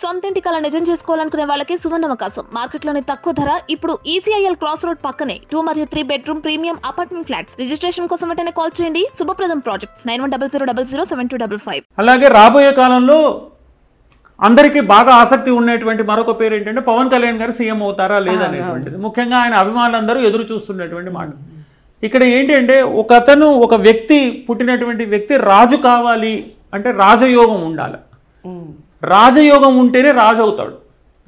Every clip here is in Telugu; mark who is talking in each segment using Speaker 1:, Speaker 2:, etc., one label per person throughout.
Speaker 1: సొంతింటి కళ నిజం చేసుకోవాలనుకునే వాళ్ళకి సువర్ణ అవకాశం మార్కెట్లోని తక్కువ ధర ఇప్పుడు ఈసీఐఎల్ క్రాస్ రోడ్ పక్కనే టూ మరియు three bedroom premium apartment flats registration కోసం వెంటనే కాల్ చేయండి Subhapradam projects nine one double zero double zero seven two double five అలాగే రాబోయే కాలంలో అందరికీ బాగా ఆసక్తి ఉన్నటువంటి మరొక పేరు ఏంటంటే పవన్ కళ్యాణ్ గారు సీఎం అవుతారా లేదనేటువంటిది ముఖ్యంగా ఆయన అభిమానులందరూ ఎదురు చూస్తున్నటువంటి మాట ఇక్కడ ఏంటంటే ఒక అతను ఒక వ్యక్తి పుట్టినటువంటి వ్యక్తి రాజు కావాలి అంటే రాజయోగం ఉండాలి రాజయోగం ఉంటేనే రాజు అవుతాడు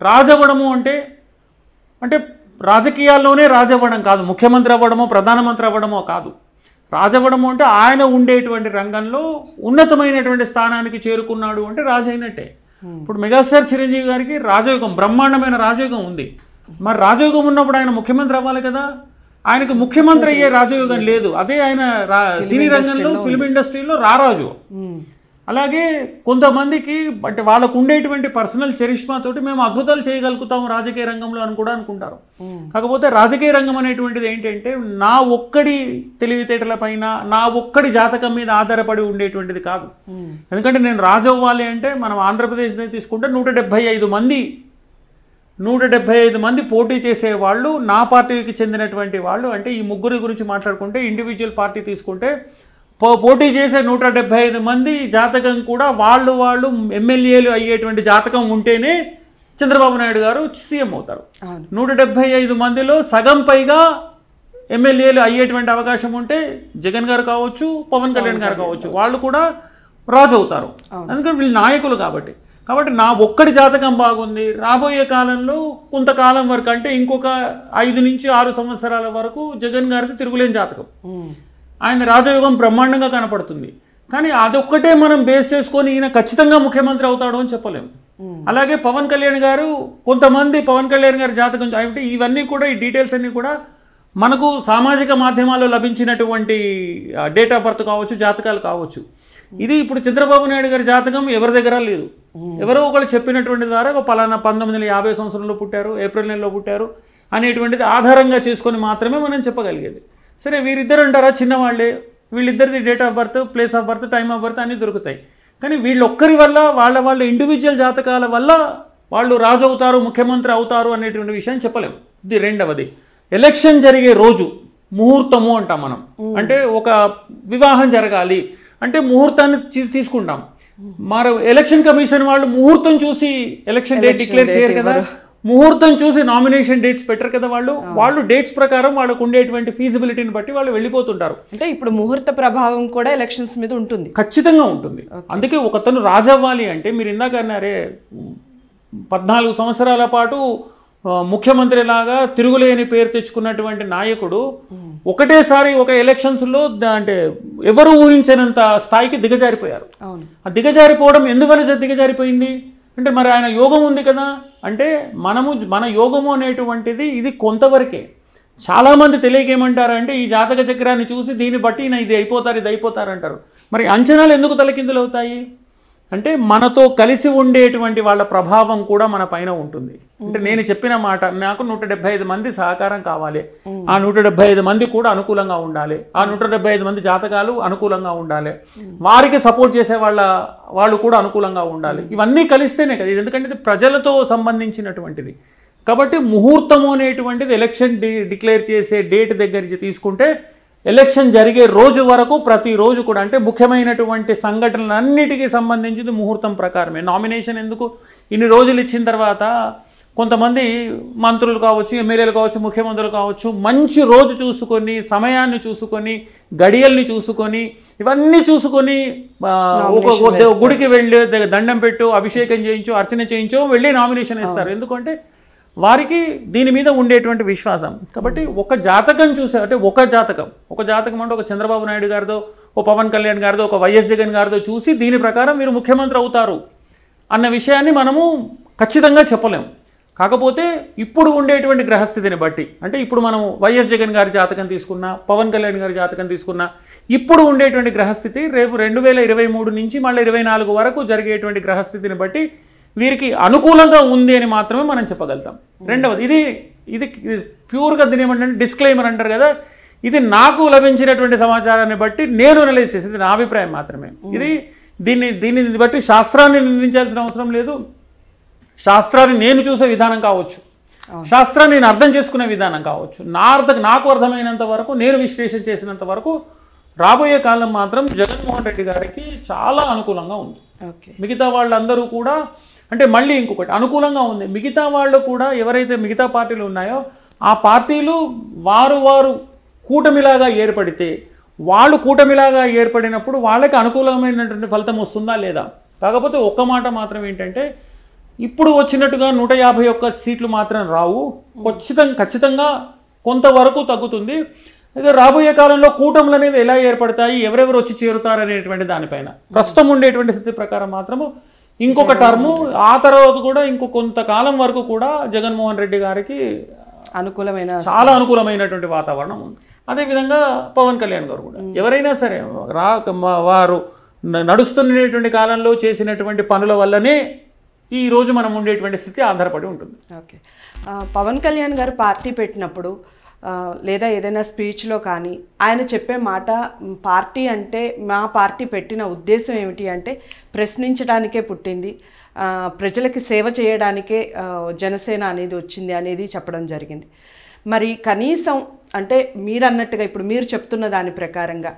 Speaker 1: రాజవడము అంటే అంటే రాజకీయాల్లోనే రాజవ్వడం కాదు ముఖ్యమంత్రి అవ్వడమో ప్రధానమంత్రి అవ్వడమో కాదు రాజవ్వడము అంటే ఆయన ఉండేటువంటి రంగంలో ఉన్నతమైనటువంటి స్థానానికి చేరుకున్నాడు అంటే రాజు అయినట్టే ఇప్పుడు మెగాస్టార్ చిరంజీవి గారికి రాజయోగం బ్రహ్మాండమైన రాజయోగం ఉంది మరి రాజయోగం ఉన్నప్పుడు ఆయన ముఖ్యమంత్రి అవ్వాలి కదా ఆయనకు ముఖ్యమంత్రి అయ్యే రాజయోగం లేదు అదే ఆయన సినీ రంగంలో ఫిల్మ్ ఇండస్ట్రీలో రారాజు అలాగే కొంతమందికి అంటే వాళ్ళకు ఉండేటువంటి పర్సనల్ చరిష్మాతోటి మేము అద్భుతాలు చేయగలుగుతాము రాజకీయ రంగంలో అని కూడా అనుకుంటారు కాకపోతే రాజకీయ రంగం అనేటువంటిది ఏంటంటే నా ఒక్కడి తెలివితేటల పైన నా ఒక్కడి జాతకం మీద ఆధారపడి ఉండేటువంటిది కాదు ఎందుకంటే నేను రాజవ్వాలి అంటే మనం ఆంధ్రప్రదేశ్ తీసుకుంటే నూట మంది నూట డెబ్బై ఐదు మంది పోటీ చేసే వాళ్ళు నా పార్టీకి చెందినటువంటి వాళ్ళు అంటే ఈ ముగ్గురి గురించి మాట్లాడుకుంటే ఇండివిజువల్ పార్టీ తీసుకుంటే పో పోటీ చేసే నూట డెబ్భై ఐదు మంది జాతకం కూడా వాళ్ళు వాళ్ళు ఎమ్మెల్యేలు అయ్యేటువంటి జాతకం ఉంటేనే చంద్రబాబు నాయుడు గారు సీఎం అవుతారు నూట ఐదు మందిలో సగం పైగా ఎమ్మెల్యేలు అయ్యేటువంటి అవకాశం ఉంటే జగన్ గారు కావచ్చు పవన్ కళ్యాణ్ గారు కావచ్చు వాళ్ళు కూడా రాజు అవుతారు అందుకని వీళ్ళు నాయకులు కాబట్టి కాబట్టి నా ఒక్కడి జాతకం బాగుంది రాబోయే కాలంలో కొంతకాలం వరకు అంటే ఇంకొక ఐదు నుంచి ఆరు సంవత్సరాల వరకు జగన్ గారికి తిరుగులేని జాతకం ఆయన రాజయోగం బ్రహ్మాండంగా కనపడుతుంది కానీ అదొక్కటే మనం బేస్ చేసుకొని ఈయన ఖచ్చితంగా ముఖ్యమంత్రి అవుతాడు అని చెప్పలేము అలాగే పవన్ కళ్యాణ్ గారు కొంతమంది పవన్ కళ్యాణ్ గారి జాతకం అంటే ఇవన్నీ కూడా ఈ డీటెయిల్స్ అన్నీ కూడా మనకు సామాజిక మాధ్యమాల్లో లభించినటువంటి డేట్ ఆఫ్ బర్త్ కావచ్చు జాతకాలు కావచ్చు ఇది ఇప్పుడు చంద్రబాబు నాయుడు గారి జాతకం ఎవరి దగ్గర లేదు ఎవరో ఒకరు చెప్పినటువంటి ద్వారా ఒక పలానా పంతొమ్మిది వందల యాభై సంవత్సరంలో పుట్టారు ఏప్రిల్ నెలలో పుట్టారు అనేటువంటిది ఆధారంగా చేసుకొని మాత్రమే మనం చెప్పగలిగేది సరే వీరిద్దరు ఉంటారా చిన్నవాళ్ళే వీళ్ళిద్దరిది date of birth place of birth time of birth అన్నీ దొరుకుతాయి కానీ వీళ్ళొక్కరి వల్ల వాళ్ళ వాళ్ళ ఇండివిజువల్ జాతకాల వల్ల వాళ్ళు రాజు అవుతారు ముఖ్యమంత్రి అవుతారు అనేటువంటి విషయాన్ని చెప్పలేము ఇది రెండవది ఎలక్షన్ జరిగే రోజు ముహూర్తము అంటాం మనం అంటే ఒక వివాహం జరగాలి అంటే ముహూర్తాన్ని తీసుకుంటాం మరి ఎలక్షన్ కమిషన్ వాళ్ళు ముహూర్తం చూసి ఎలక్షన్ డేట్ డిక్లేర్ చేయరు కదా ముహూర్తం చూసి నామినేషన్ డేట్స్ పెట్టరు కదా వాళ్ళు వాళ్ళు డేట్స్ ప్రకారం వాళ్ళకు ఉండేటువంటి ఫీజిబిలిటీని బట్టి వాళ్ళు వెళ్ళిపోతుంటారు అంటే ఇప్పుడు ముహూర్త ప్రభావం కూడా ఎలక్షన్స్ మీద ఉంటుంది ఖచ్చితంగా ఉంటుంది అందుకే ఒకతను రాజవ్వాలి అంటే మీరు ఇందాక అన్నారే పద్నాలుగు సంవత్సరాల పాటు ముఖ్యమంత్రి లాగా తిరుగులేని పేరు తెచ్చుకున్నటువంటి నాయకుడు ఒకటేసారి ఒక ఎలక్షన్స్లో అంటే ఎవరు ఊహించినంత స్థాయికి దిగజారిపోయారు ఆ దిగజారిపోవడం ఎందువల్ల దిగజారిపోయింది అంటే మరి ఆయన యోగం ఉంది కదా అంటే మనము మన యోగము అనేటువంటిది ఇది కొంతవరకే చాలామంది తెలియకేమంటారంటే ఈ జాతక చక్రాన్ని చూసి దీన్ని బట్టి ఇది అయిపోతారు ఇది అయిపోతారు అంటారు మరి అంచనాలు ఎందుకు తలకిందులు అవుతాయి అంటే మనతో కలిసి ఉండేటువంటి వాళ్ళ ప్రభావం కూడా మన పైన ఉంటుంది అంటే నేను చెప్పిన మాట నాకు నూట డెబ్బై ఐదు మంది సహకారం కావాలి ఆ నూట డెబ్బై ఐదు మంది కూడా అనుకూలంగా ఉండాలి ఆ నూట డెబ్బై ఐదు మంది జాతకాలు అనుకూలంగా ఉండాలి వారికి సపోర్ట్ చేసే వాళ్ళ వాళ్ళు కూడా అనుకూలంగా ఉండాలి ఇవన్నీ కలిస్తేనే కదా ఇది ఎందుకంటే ఇది ప్రజలతో సంబంధించినటువంటిది కాబట్టి ముహూర్తము అనేటువంటిది ఎలక్షన్ డిక్లేర్ చేసే డేట్ దగ్గర నుంచి తీసుకుంటే ఎలక్షన్ జరిగే రోజు వరకు ప్రతిరోజు కూడా అంటే ముఖ్యమైనటువంటి సంఘటనలన్నిటికీ సంబంధించింది ముహూర్తం ప్రకారమే నామినేషన్ ఎందుకు ఇన్ని రోజులు ఇచ్చిన తర్వాత కొంతమంది మంత్రులు కావచ్చు ఎమ్మెల్యేలు కావచ్చు ముఖ్యమంత్రులు కావచ్చు మంచి రోజు చూసుకొని సమయాన్ని చూసుకొని గడియల్ని చూసుకొని ఇవన్నీ చూసుకొని ఒక గుడికి వెళ్ళి దండం పెట్టు అభిషేకం చేయించు అర్చన చేయించు వెళ్ళి నామినేషన్ ఇస్తారు ఎందుకంటే వారికి దీని మీద ఉండేటువంటి విశ్వాసం కాబట్టి ఒక జాతకం చూసే అంటే ఒక జాతకం ఒక జాతకం అంటే ఒక చంద్రబాబు నాయుడు గారిదో ఓ పవన్ కళ్యాణ్ గారిదో ఒక వైఎస్ జగన్ గారిదో చూసి దీని ప్రకారం మీరు ముఖ్యమంత్రి అవుతారు అన్న విషయాన్ని మనము ఖచ్చితంగా చెప్పలేం కాకపోతే ఇప్పుడు ఉండేటువంటి గ్రహస్థితిని బట్టి అంటే ఇప్పుడు మనం వైఎస్ జగన్ గారి జాతకం తీసుకున్నా పవన్ కళ్యాణ్ గారి జాతకం తీసుకున్నా ఇప్పుడు ఉండేటువంటి గ్రహస్థితి రేపు రెండు వేల ఇరవై మూడు నుంచి మళ్ళీ ఇరవై నాలుగు వరకు జరిగేటువంటి గ్రహస్థితిని బట్టి వీరికి అనుకూలంగా ఉంది అని మాత్రమే మనం చెప్పగలుగుతాం రెండవది ఇది ఇది ప్యూర్గా దీని ఏమంటే డిస్క్లైమర్ అంటారు కదా ఇది నాకు లభించినటువంటి సమాచారాన్ని బట్టి నేను అనలైజ్ చేసింది నా అభిప్రాయం మాత్రమే ఇది దీన్ని దీన్ని బట్టి శాస్త్రాన్ని నిందించాల్సిన అవసరం లేదు శాస్త్రాన్ని నేను చూసే విధానం కావచ్చు శాస్త్రాన్ని నేను అర్థం చేసుకునే విధానం కావచ్చు నా అర్థం నాకు అర్థమైనంత వరకు నేను విశ్లేషణ చేసినంత వరకు రాబోయే కాలం మాత్రం జగన్మోహన్ రెడ్డి గారికి చాలా అనుకూలంగా ఉంది మిగతా వాళ్ళందరూ కూడా అంటే మళ్ళీ ఇంకొకటి అనుకూలంగా ఉంది మిగతా వాళ్ళు కూడా ఎవరైతే మిగతా పార్టీలు ఉన్నాయో ఆ పార్టీలు వారు వారు కూటమిలాగా ఏర్పడితే వాళ్ళు కూటమిలాగా ఏర్పడినప్పుడు వాళ్ళకి అనుకూలమైనటువంటి ఫలితం వస్తుందా లేదా కాకపోతే ఒక్క మాట మాత్రం ఏంటంటే ఇప్పుడు వచ్చినట్టుగా నూట యాభై ఒక్క సీట్లు మాత్రం రావు ఖచ్చితంగా ఖచ్చితంగా కొంతవరకు తగ్గుతుంది అయితే రాబోయే కాలంలో కూటములు అనేవి ఎలా ఏర్పడతాయి ఎవరెవరు వచ్చి చేరుతారు అనేటువంటి దానిపైన ప్రస్తుతం ఉండేటువంటి స్థితి ప్రకారం మాత్రము ఇంకొక టర్మ్ ఆ తర్వాత కూడా ఇంకో కొంతకాలం వరకు కూడా జగన్మోహన్ రెడ్డి గారికి అనుకూలమైన చాలా అనుకూలమైనటువంటి వాతావరణం ఉంది అదేవిధంగా పవన్ కళ్యాణ్ గారు కూడా ఎవరైనా సరే రా వారు నడుస్తున్నటువంటి కాలంలో చేసినటువంటి పనుల వల్లనే ఈ రోజు మనం ఉండేటువంటి స్థితి ఆధారపడి ఉంటుంది ఓకే పవన్ కళ్యాణ్ గారు పార్టీ పెట్టినప్పుడు లేదా ఏదైనా స్పీచ్లో కానీ ఆయన చెప్పే మాట పార్టీ అంటే మా పార్టీ పెట్టిన ఉద్దేశం ఏమిటి అంటే ప్రశ్నించడానికే పుట్టింది ప్రజలకి సేవ చేయడానికే జనసేన అనేది వచ్చింది అనేది చెప్పడం జరిగింది మరి కనీసం అంటే మీరు అన్నట్టుగా ఇప్పుడు మీరు చెప్తున్న దాని ప్రకారంగా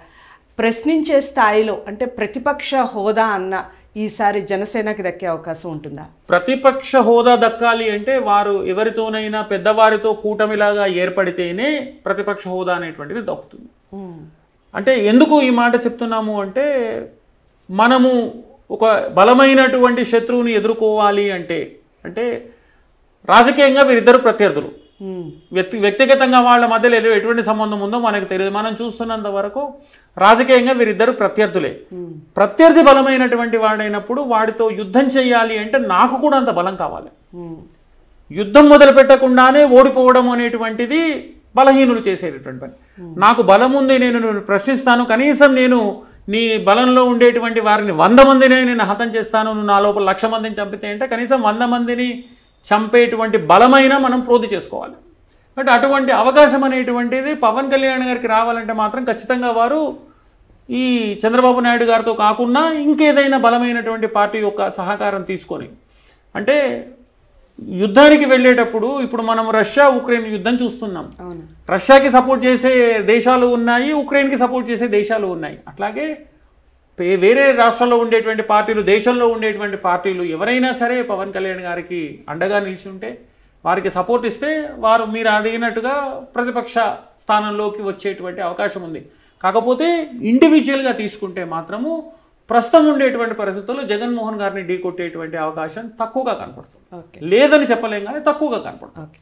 Speaker 1: ప్రశ్నించే స్థాయిలో అంటే ప్రతిపక్ష హోదా అన్న ఈసారి జనసేనకి దక్కే అవకాశం ఉంటుందా ప్రతిపక్ష హోదా దక్కాలి అంటే వారు ఎవరితోనైనా పెద్దవారితో కూటమిలాగా ఏర్పడితేనే ప్రతిపక్ష హోదా అనేటువంటిది దక్కుతుంది అంటే ఎందుకు ఈ మాట చెప్తున్నాము అంటే మనము ఒక బలమైనటువంటి శత్రువుని ఎదుర్కోవాలి అంటే అంటే రాజకీయంగా వీరిద్దరు ప్రత్యర్థులు Hmm. వ్యక్తి వ్యక్తిగతంగా వాళ్ళ మధ్యలో ఎటువంటి సంబంధం ఉందో మనకు తెలియదు మనం చూస్తున్నంత వరకు రాజకీయంగా వీరిద్దరు ప్రత్యర్థులే hmm. ప్రత్యర్థి బలమైనటువంటి వాడైనప్పుడు వాడితో యుద్ధం చేయాలి అంటే నాకు కూడా అంత బలం కావాలి hmm. యుద్ధం మొదలు పెట్టకుండానే ఓడిపోవడం అనేటువంటిది బలహీనులు చేసేటటువంటి పని నాకు బలం ఉంది నేను ప్రశ్నిస్తాను కనీసం నేను నీ బలంలో ఉండేటువంటి వారిని వంద మందిని నేను హతం చేస్తాను నా లోపల లక్ష మందిని చంపితే అంటే కనీసం వంద మందిని చంపేటువంటి బలమైన మనం ప్రోధి చేసుకోవాలి బట్ అటువంటి అవకాశం అనేటువంటిది పవన్ కళ్యాణ్ గారికి రావాలంటే మాత్రం ఖచ్చితంగా వారు ఈ చంద్రబాబు నాయుడు గారితో కాకుండా ఇంకేదైనా బలమైనటువంటి పార్టీ యొక్క సహకారం తీసుకొని అంటే యుద్ధానికి వెళ్ళేటప్పుడు ఇప్పుడు మనం రష్యా ఉక్రెయిన్ యుద్ధం చూస్తున్నాం రష్యాకి సపోర్ట్ చేసే దేశాలు ఉన్నాయి ఉక్రెయిన్కి సపోర్ట్ చేసే దేశాలు ఉన్నాయి అట్లాగే వేరే రాష్ట్రాల్లో ఉండేటువంటి పార్టీలు దేశంలో ఉండేటువంటి పార్టీలు ఎవరైనా సరే పవన్ కళ్యాణ్ గారికి అండగా నిలిచి ఉంటే వారికి సపోర్ట్ ఇస్తే వారు మీరు అడిగినట్టుగా ప్రతిపక్ష స్థానంలోకి వచ్చేటువంటి అవకాశం ఉంది కాకపోతే ఇండివిజువల్గా తీసుకుంటే మాత్రము ప్రస్తుతం ఉండేటువంటి పరిస్థితుల్లో జగన్మోహన్ గారిని ఢీకొట్టేటువంటి అవకాశం తక్కువగా కనపడుతుంది లేదని చెప్పలేం కానీ తక్కువగా కనపడుతుంది